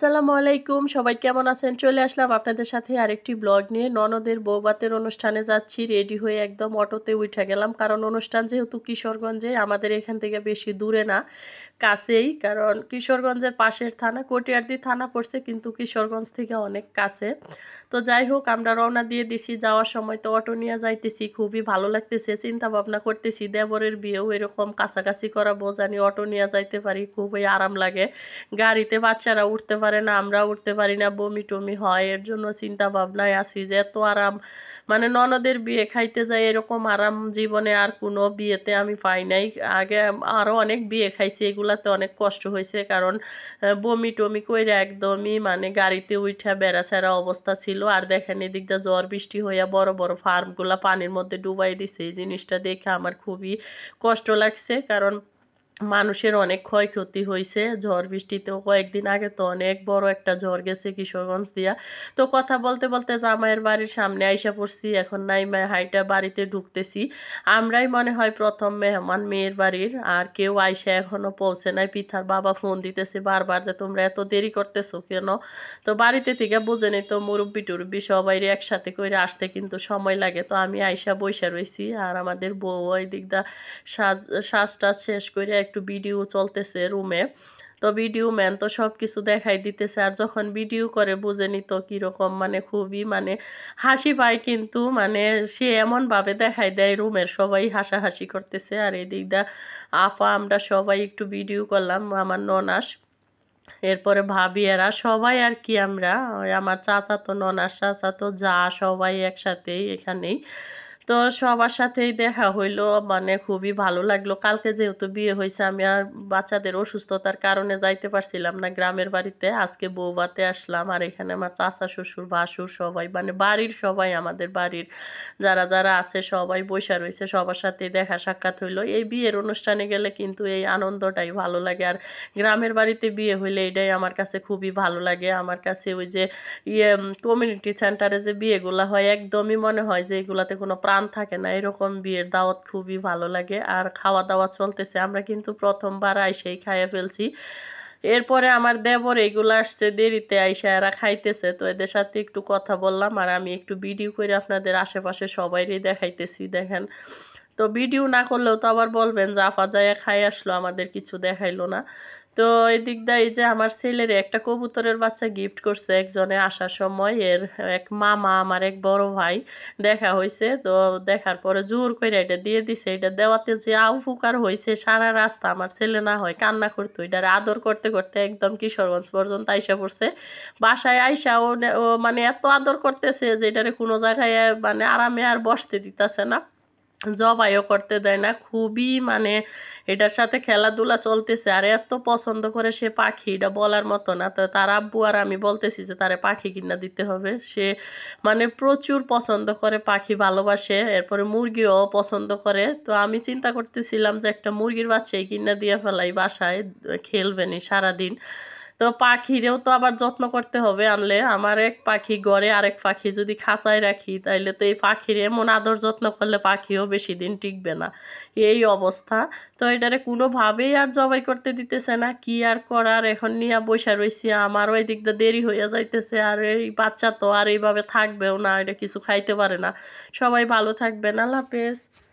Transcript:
আসসালামু আলাইকুম সবাই কেমন আছেন চলে আসলাম আপনাদের সাথে আরেকটি ব্লগ নিয়ে ননদের বৌবাতের অনুষ্ঠানে যাচ্ছি রেডি হয়ে একদম অটোতে উঠে গেলাম কারণ অনুষ্ঠান যেহেতু কিশোরগঞ্জে আমাদের এখান থেকে বেশি দূরে না কাছেই কারণ কিশোরগঞ্জের পাশের থানা কটিয়ারদি থানা পড়ছে কিন্তু কিশোরগঞ্জ থেকে অনেক কাছে তো যাই হোক আমরা রওনা দিয়ে দিছি যাওয়ার সময় তো অটো নিয়ে যাইতেছি খুবই ভালো লাগতেছে চিন্তা ভাবনা করতেছি দেবরের বিয়েও এরকম কাছাকাছি করা বোঝানি অটো নিয়ে যাইতে পারি খুবই আরাম লাগে গাড়িতে বাচ্চারা উঠতে পারে পারে না আমরা উঠতে পারি না বমি টমি হয় এর জন্য চিন্তা ভাবনায় আসি যে এত আরাম মানে ননদের বিয়ে খাইতে যাই এরকম আরাম জীবনে আর কোনো বিয়েতে আমি পাই নাই আগে আরও অনেক বিয়ে খাইছি এগুলাতে অনেক কষ্ট হয়েছে কারণ বমি টমি করে একদমই মানে গাড়িতে উঠা বেড়াছেরা অবস্থা ছিল আর দেখেন এদিক দিয়ে জ্বর বৃষ্টি হইয়া বড় বড় ফার্মগুলা পানির মধ্যে ডুবাই দিছে এই জিনিসটা দেখে আমার খুবই কষ্ট লাগছে কারণ মানুষের অনেক ক্ষয়ক্ষতি হয়েছে ঝড় বৃষ্টিতেও কয়েকদিন আগে তো অনেক বড় একটা ঝড় গেছে কিশোরগঞ্জ দিয়া তো কথা বলতে বলতে জামাইয়ের বাড়ির সামনে আইসা পড়ছি এখন নাই হাইটা বাড়িতে ঢুকতেছি আমরাই মনে হয় প্রথম মেহমান মেয়ের বাড়ির আর কেউ আইসা এখনও পৌঁছে নাই পিঠার বাবা ফোন দিতেছে বারবার যে তোমরা এত দেরি করতেছো কেন তো বাড়িতে থেকে বুঝে নেই তো মুরব্বী টুরব্বি সবাই একসাথে করে আসতে কিন্তু সময় লাগে তো আমি আইসা বৈশা রয়েছি আর আমাদের বউ ওই দিকটা সাজ সাজটা শেষ করে একটু ভিডিও চলতেছে রুমে তো ভিডিও ম্যান তো সব কিছু দেখাই দিতেছে আর যখন ভিডিও করে বুঝে নিত কীরকম মানে খুবই মানে হাসি পায় কিন্তু মানে সে এমনভাবে দেখাই দেয় রুমের সবাই হাসাহাসি করতেছে আর এদিক দা আপা আমরা সবাই একটু ভিডিও করলাম আমার ননাস এরপরে ভাবি এরা সবাই আর কি আমরা আমার চাচা তো ননাস চাচা তো যা সবাই একসাথেই এখানেই তো সবার সাথেই দেখা হইলো মানে খুবই ভালো লাগলো কালকে যেহেতু বিয়ে হয়েছে আমি আর বাচ্চাদের অসুস্থতার কারণে যাইতে পারছিলাম না গ্রামের বাড়িতে আজকে বউবাতে আসলাম আর এখানে আমার চাচা শ্বশুর ভাসুর সবাই মানে বাড়ির সবাই আমাদের বাড়ির যারা যারা আছে সবাই বৈশা রয়েছে সবার সাথে দেখা সাক্ষাৎ হইলো এই বিয়ের অনুষ্ঠানে গেলে কিন্তু এই আনন্দটাই ভালো লাগে আর গ্রামের বাড়িতে বিয়ে হইলে এটাই আমার কাছে খুবই ভালো লাগে আমার কাছে ওই যে ইয়ে কমিউনিটি সেন্টারে যে বিয়েগুলো হয় একদমই মনে হয় যে এগুলাতে কোনো প্রাণ টান থাকে না এরকম বিয়ের দাওয়াত খুবই ভালো লাগে আর খাওয়া দাওয়া চলতেছে আমরা কিন্তু প্রথমবার আইসেই খাইয়ে ফেলছি এরপরে আমার দেবর এগুলো আসছে দেরিতে আইসা এরা খাইতেছে তো এদের সাথে একটু কথা বললাম আর আমি একটু ভিডিও করে আপনাদের আশেপাশে সবাইরই দেখাইতেছি দেখেন তো ভিডিও না করলেও তো আবার বলবেন যে আফা যাইয়া খাই আসলো আমাদের কিছু দেখাইলো না তো এদিক দিয়ে যে আমার ছেলের একটা কবুতরের বাচ্চা গিফট করছে একজনে আসার সময় এর এক মামা আমার এক বড় ভাই দেখা হয়েছে তো দেখার পরে জোর করে এটা দিয়ে দিছে এটা দেওয়াতে যে উপকার হয়েছে সারা রাস্তা আমার ছেলে না হয় কান্না করতো এটার আদর করতে করতে একদম কিশোরগঞ্জ পর্যন্ত আইসা পড়ছে বাসায় আইসা ও মানে এত আদর করতেছে যে এটারে কোনো জায়গায় মানে আরামে আর বসতে দিতেছে না জবাইও করতে দেয় না খুবই মানে এটার সাথে খেলাধুলা চলতেছে আর এত পছন্দ করে সে পাখি এটা বলার মতো না তো তার আব্বু আর আমি বলতেছি যে তারে পাখি কিনা দিতে হবে সে মানে প্রচুর পছন্দ করে পাখি ভালোবাসে এরপরে মুরগিও পছন্দ করে তো আমি চিন্তা করতেছিলাম যে একটা মুরগির বাচ্চাই কিনা দিয়ে ফেলাই বাসায় খেলবেনি সারাদিন তো পাখিরেও তো আবার যত্ন করতে হবে আনলে আমার এক পাখি গড়ে আরেক পাখি যদি খাঁচায় রাখি তাইলে তো এই পাখির এমন আদর যত্ন করলে পাখিও বেশি দিন টিকবে না এই অবস্থা তো এটারে কোনোভাবেই আর জবাই করতে দিতেছে না কি আর করার এখন নিয়ে বসে রয়েছি আমারও এই দিকটা দেরি হইয়া যাইতেছে আর এই বাচ্চা তো আর এইভাবে থাকবেও না এটা কিছু খাইতে পারে না সবাই ভালো থাকবে না হাফেজ